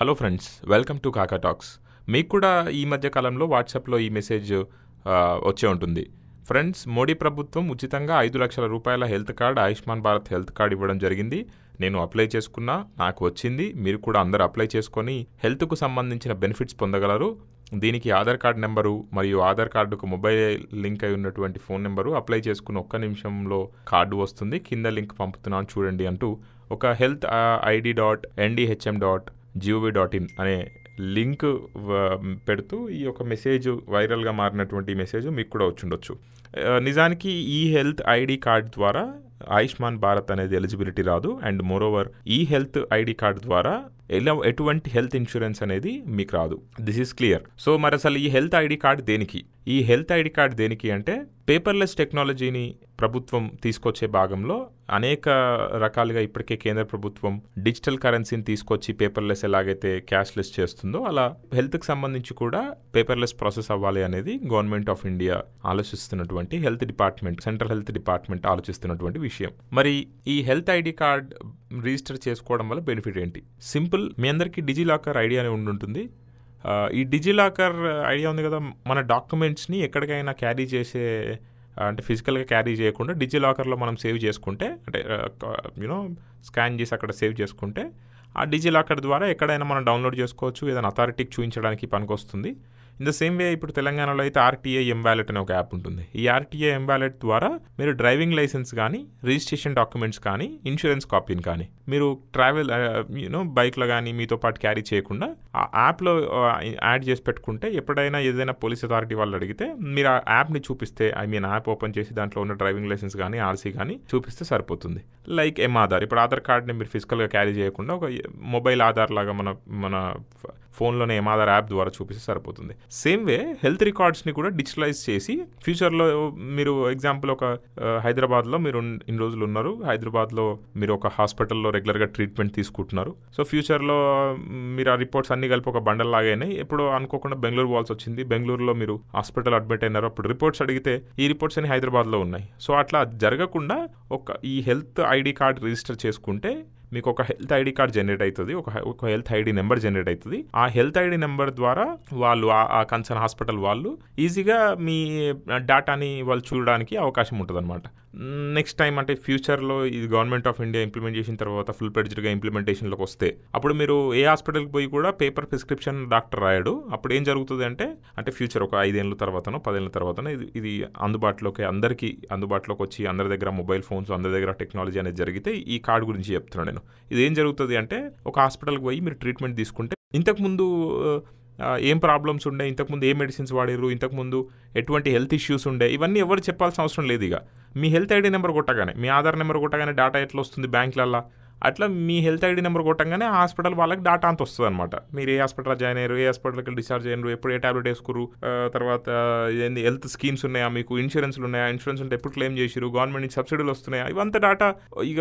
hello friends welcome to Kaka Talks మీకు కూడా ఈ మధ్య కాలంలో వాట్సాప్లో ఈ మెసేజ్ వచ్చే ఉంటుంది ఫ్రెండ్స్ మోడీ ప్రభుత్వం ఉచితంగా ఐదు లక్షల రూపాయల health card Ayushman Bharat health card ఇవ్వడం జరిగింది నేను అప్లై చేసుకున్నా నాకు వచ్చింది మీరు కూడా అందరు అప్లై చేసుకొని హెల్త్కు సంబంధించిన బెనిఫిట్స్ పొందగలరు దీనికి ఆధార్ కార్డ్ నెంబరు మరియు ఆధార్ కార్డుకు మొబైల్ లింక్ అయి ఉన్నటువంటి ఫోన్ నెంబరు అప్లై చేసుకున్న ఒక్క నిమిషంలో కార్డు వస్తుంది కింద లింక్ పంపుతున్నాను చూడండి అంటూ ఒక health ID dot NDHM dot GOV dot in అనే లింక్ పెడుతూ ఈ యొక్క మెసేజ్ వైరల్గా మారినటువంటి మెసేజ్ మీకు కూడా వచ్చుండొచ్చు నిజానికి ఈ హెల్త్ ఐడి కార్డ్ ద్వారా ఆయుష్మాన్ భారత్ అనేది ఎలిజిబిలిటీ రాదు అండ్ మోరోవర్ ఈ హెల్త్ ఐడి కార్డ్ ద్వారా ఎలా ఎటువంటి హెల్త్ ఇన్సూరెన్స్ అనేది మీకు రాదు దిస్ ఈస్ క్లియర్ సో మరి అసలు ఈ హెల్త్ ఐడి కార్డ్ దేనికి ఈ హెల్త్ ఐడి కార్డ్ దేనికి అంటే పేపర్లెస్ టెక్నాలజీని ప్రభుత్వం తీసుకొచ్చే భాగంలో అనేక రకాలుగా ఇప్పటికే కేంద్ర ప్రభుత్వం డిజిటల్ కరెన్సీని తీసుకొచ్చి పేపర్లెస్ ఎలాగైతే క్యాష్లెస్ చేస్తుందో అలా హెల్త్కి సంబంధించి కూడా పేపర్లెస్ ప్రాసెస్ అవ్వాలి అనేది గవర్నమెంట్ ఆఫ్ ఇండియా ఆలోచిస్తున్నటువంటి health department central health department ఆలోచిస్తున్నటువంటి విషయం మరి ఈ హెల్త్ ఐడి కార్డ్ రిజిస్టర్ చేసుకోవడం వల్ల బెనిఫిట్ ఏంటి సింపుల్ మీ అందరికీ డిజిలాకర్ ఐడియానే అని ఉండుంటుంది ఈ డిజిలాకర్ ఐడియా ఉంది కదా మన డాక్యుమెంట్స్ని ఎక్కడికైనా క్యారీ చేసే అంటే ఫిజికల్గా క్యారీ చేయకుండా డిజి లాకర్లో మనం సేవ్ చేసుకుంటే అంటే యూనో స్కాన్ చేసి అక్కడ సేవ్ చేసుకుంటే ఆ డిజి లాకర్ ద్వారా ఎక్కడైనా మనం డౌన్లోడ్ చేసుకోవచ్చు ఏదైనా అథారిటీకి చూపించడానికి పనికొస్తుంది ఇన్ ద సేమ్ వే ఇప్పుడు తెలంగాణలో అయితే ఆర్టీఏ ఎం వ్యాలెట్ అనే ఒక యాప్ ఉంటుంది ఈ ఆర్టీఏ ఎం వ్యాలెట్ ద్వారా మీరు డ్రైవింగ్ లైసెన్స్ కానీ రిజిస్ట్రేషన్ డాక్యుమెంట్స్ కానీ ఇన్సూరెన్స్ కాపీని కానీ మీరు ట్రావెల్ యూనో బైక్లో కానీ మీతో పాటు క్యారీ చేయకుండా ఆ యాప్లో యాడ్ uh, చేసి పెట్టుకుంటే ఎప్పుడైనా ఏదైనా పోలీస్ అథారిటీ వాళ్ళు అడిగితే మీరు ఆ యాప్ని చూపిస్తే ఐ మీన్ యాప్ ఓపెన్ చేసి దాంట్లో ఉన్న డ్రైవింగ్ లైసెన్స్ కానీ ఆర్సీ కానీ చూపిస్తే సరిపోతుంది లైక్ ఎం ఆధార్ ఇప్పుడు ఆధార్ కార్డ్ని మీరు ఫిజికల్గా క్యారీ చేయకుండా ఒక మొబైల్ ఆధార్ లాగా మన మన ఫోన్లోనే ఎం ఆధార్ యాప్ ద్వారా చూపిస్తే సరిపోతుంది సేమ్ వే హెల్త్ రికార్డ్స్ని కూడా డిజిటలైజ్ చేసి ఫ్యూచర్లో మీరు ఎగ్జాంపుల్ ఒక హైదరాబాద్లో మీరు ఇన్ని రోజులు ఉన్నారు హైదరాబాద్లో మీరు ఒక హాస్పిటల్లో రెగ్యులర్గా ట్రీట్మెంట్ తీసుకుంటున్నారు సో ఫ్యూచర్లో మీరు ఆ రిపోర్ట్స్ అన్ని కలిపి ఒక బండల్ అయినాయి ఎప్పుడో అనుకోకుండా బెంగళూరు వాల్స్ వచ్చింది బెంగళూరులో మీరు హాస్పిటల్ అడ్మిట్ అయినారు అప్పుడు రిపోర్ట్స్ అడిగితే ఈ రిపోర్ట్స్ అని హైదరాబాద్లో ఉన్నాయి సో అట్లా జరగకుండా ఒక ఈ health I ID card register చేసుకుంటే మీకు ఒక హెల్త్ ఐడి కార్డ్ జనరేట్ అవుతుంది ఒక హెల్త్ ఐడి నెంబర్ జనరేట్ అవుతుంది ఆ హెల్త్ ఐడి నెంబర్ ద్వారా వాళ్ళు ఆ కన్సర్న్ హాస్పిటల్ వాళ్ళు ఈజీగా మీ డాటాని వాళ్ళు చూడడానికి అవకాశం ఉంటుంది అనమాట నెక్స్ట్ టైం అంటే ఫ్యూచర్లో ఇది గవర్నమెంట్ ఆఫ్ ఇండియా ఇంప్లిమెంట్ చేసిన తర్వాత ఫుల్ ప్రెడ్జ్డ్గా ఇంప్లిమెంటేషన్లోకి వస్తే అప్పుడు మీరు ఏ హాస్పిటల్కి పోయి కూడా పేపర్ ప్రిస్క్రిప్షన్ డాక్టర్ రాయడు అప్పుడు ఏం జరుగుతుంది అంటే అంటే ఫ్యూచర్ ఒక ఐదేళ్ళ తర్వాతనో పదేళ్ళ తర్వాతనో ఇది ఇది అందుబాటులోకి అందరికీ అందుబాటులోకి వచ్చి అందరి దగ్గర మొబైల్ ఫోన్స్ అందరి దగ్గర టెక్నాలజీ అనేది జరిగితే ఈ కార్డు గురించి చెప్తున్నాను నేను ఇది ఏం జరుగుతుంది అంటే ఒక హాస్పిటల్కి పోయి మీరు ట్రీట్మెంట్ తీసుకుంటే ఇంతకుముందు ఏం ప్రాబ్లమ్స్ ఉండే ఇంతకుముందు ఏ మెడిసిన్స్ వాడారు ఇంతకుముందు ఎటువంటి హెల్త్ ఇష్యూస్ ఉండే ఇవన్నీ ఎవరు చెప్పాల్సిన అవసరం లేదు ఇక మీ హెల్త్ ఐడి నెంబర్ కొట్టగానే మీ ఆధార్ నెంబర్ కొట్టగానే డేటా ఎట్లా వస్తుంది బ్యాంకులల్లో అట్లా మీ హెల్త్ ఐడి నెంబర్ కొట్టంగానే హాస్పిటల్ వాళ్ళకి డాటా అంత వస్తుంది అనమాట మీరు ఏ హాస్పిటల్ జాయిన్ అయ్యారు ఏ హాస్పిటల్కి డిశ్చార్జ్ అయ్యారు ఎప్పుడు ఏ టాబ్లెట్ వేసుకురు తర్వాత ఏంది హెల్త్ స్కీమ్స్ ఉన్నాయా మీకు ఇన్సూరెన్స్లు ఉన్నాయా ఇన్సూరెన్స్ ఉంటే ఎప్పుడు క్లెయిమ్ చేసిరు గవర్నమెంట్ నుంచి సబ్సిడీలు వస్తున్నాయా ఇవంతా డాటా ఇక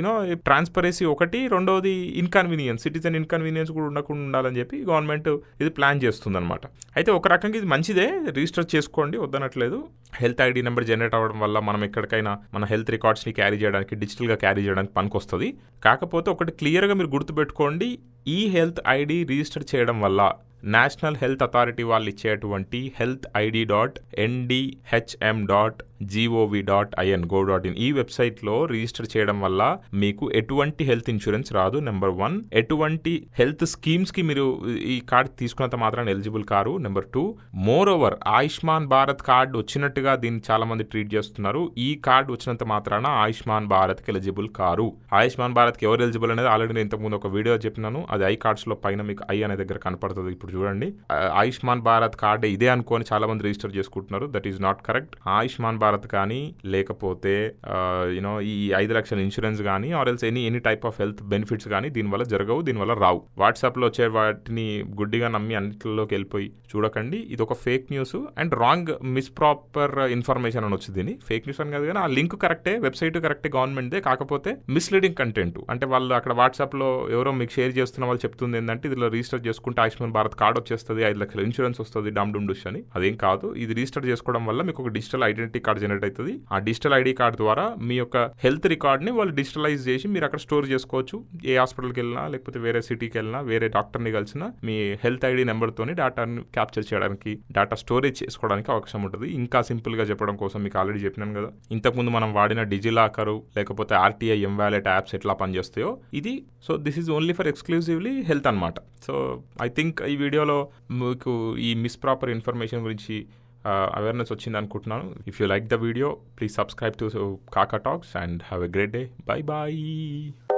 యూనో ట్రాన్స్పరెన్సీ ఒకటి రెండోది ఇన్కన్వీనియన్స్ సిటిజన్ ఇన్కన్వీనియన్స్ కూడా ఉండకుండా ఉండాలని చెప్పి గవర్నమెంట్ ఇది ప్లాన్ చేస్తుంది అనమాట అయితే ఒక రకంగా ఇది మంచిదే రిజిస్టర్ చేసుకోండి వద్దనట్లేదు హెల్త్ ఐడి నెంబర్ జనరేట్ అవ్వడం వల్ల మనం ఎక్కడికైనా మన హెల్త్ రికార్డ్స్ని క్యారీ చేయడానికి డిజిటల్గా క్యారీ చేయడానికి పనికి వస్తుంది కాకపోతే ఒకటి క్లియర్గా మీరు గుర్తుపెట్టుకోండి ఈ హెల్త్ ఐడి రిజిస్టర్ చేయడం వల్ల నేషనల్ హెల్త్ అథారిటీ వాళ్ళు ఇచ్చేటువంటి health ID dot NDHM dot GOV dot IN go dot in ఈ వెబ్సైట్లో రిజిస్టర్ చేయడం వల్ల మీకు ఎటువంటి హెల్త్ ఇన్సూరెన్స్ రాదు నెంబర్ వన్ ఎటువంటి హెల్త్ స్కీమ్స్కి మీరు ఈ కార్డ్ తీసుకున్నంత మాత్రాన్ని ఎలిజిబుల్ కారు number two moreover Ayushman Bharat card వచ్చినట్టుగా దీన్ని చాలామంది ట్రీట్ చేస్తున్నారు ఈ కార్డు వచ్చినంత మాత్రాన ఆయుష్మాన్ భారత్కి ఎలిజిబుల్ కారు ఆయుష్మాన్ భారత్కి ఎవరు ఎలిజిబుల్ అనేది ఆల్రెడీ నేను ఇంతకుముందు ఒక వీడియో చెప్పినాను అది ఐ కార్డ్స్లో పైన మీకు ఐ అనే దగ్గర కనపడుతుంది ఇప్పుడు చూడండి ఆయుష్మాన్ భారత్ కార్డు ఇదే చాలా చాలామంది రిజిస్టర్ చేసుకుంటున్నారు that is not correct Ayushman Bharat Bharat కానీ లేకపోతే యూనో ఈ ఐదు లక్షల ఇన్సూరెన్స్ కానీ or else any any type of health benefits కానీ దీనివల్ల జరగవు దీనివల్ల రావు వాట్సాప్లో వచ్చే వాటిని గుడ్డిగా నమ్మి అన్నిటిలోకి వెళ్ళిపోయి చూడకండి ఇది ఒక fake news and wrong misproper information అని వచ్చింది ఫేక్ న్యూస్ అని కాదు కానీ ఆ లింక్ కరెక్టే వెబ్సైట్ కరెక్టే గవర్నమెంట్దే కాకపోతే మిస్లీడింగ్ కంటెంట్ అంటే వాళ్ళు అక్కడ వాట్సాప్లో ఎవరో మీకు షేర్ చేస్తున్న వాళ్ళు చెప్తుంది ఏంటంటే ఇదిలో రిజిస్టర్ చేసుకుంటే ఆయుష్మాన్ భారత్ కార్డ్ వచ్చేస్తుంది ఐదు లక్షల ఇన్సూరెన్స్ వస్తుంది డమ్ డుమ్ డుష్ అని అదేం కాదు ఇది రిజిస్టర్ చేసుకోవడం వల్ల మీకు ఒక డిజిటల్ ఐడెంటిటీ కార్డ్ జనరేట్ అవుతుంది ఆ డిజిటల్ ఐడి కార్డ్ ద్వారా మీ యొక్క హెల్త్ రికార్డ్ని వాళ్ళు డిజిటలైజ్ చేసి మీరు అక్కడ స్టోర్ చేసుకోవచ్చు ఏ హాస్పిటల్కి వెళ్ళినా లేకపోతే వేరే సిటీకి వెళ్ళినా వేరే డాక్టర్ని కలిసినా మీ హెల్త్ ఐడి నెంబర్తోని డేటాను క్యాప్చర్ చేయడానికి డేటా స్టోరేజ్ చేసుకోవడానికి అవకాశం ఉంటుంది ఇంకా సింపుల్గా చెప్పడం కోసం మీకు ఆల్రెడీ చెప్పినాను కదా ఇంతకుముందు మనం వాడిన డిజిలాకరు లేకపోతే ఆర్టీఐ ఎం వ్యాలెట్ యాప్స్ ఎట్లా పనిచేస్తాయో ఇది so this is only for exclusively health అనమాట సో ఐ థింక్ ఈ వీడియోలో మీకు ఈ మిస్ ప్రాపర్ ఇన్ఫర్మేషన్ గురించి అవేర్నెస్ uh, వచ్చింది అనుకుంటున్నాను if you like the video please subscribe to Kaka Talks and have a great day bye bye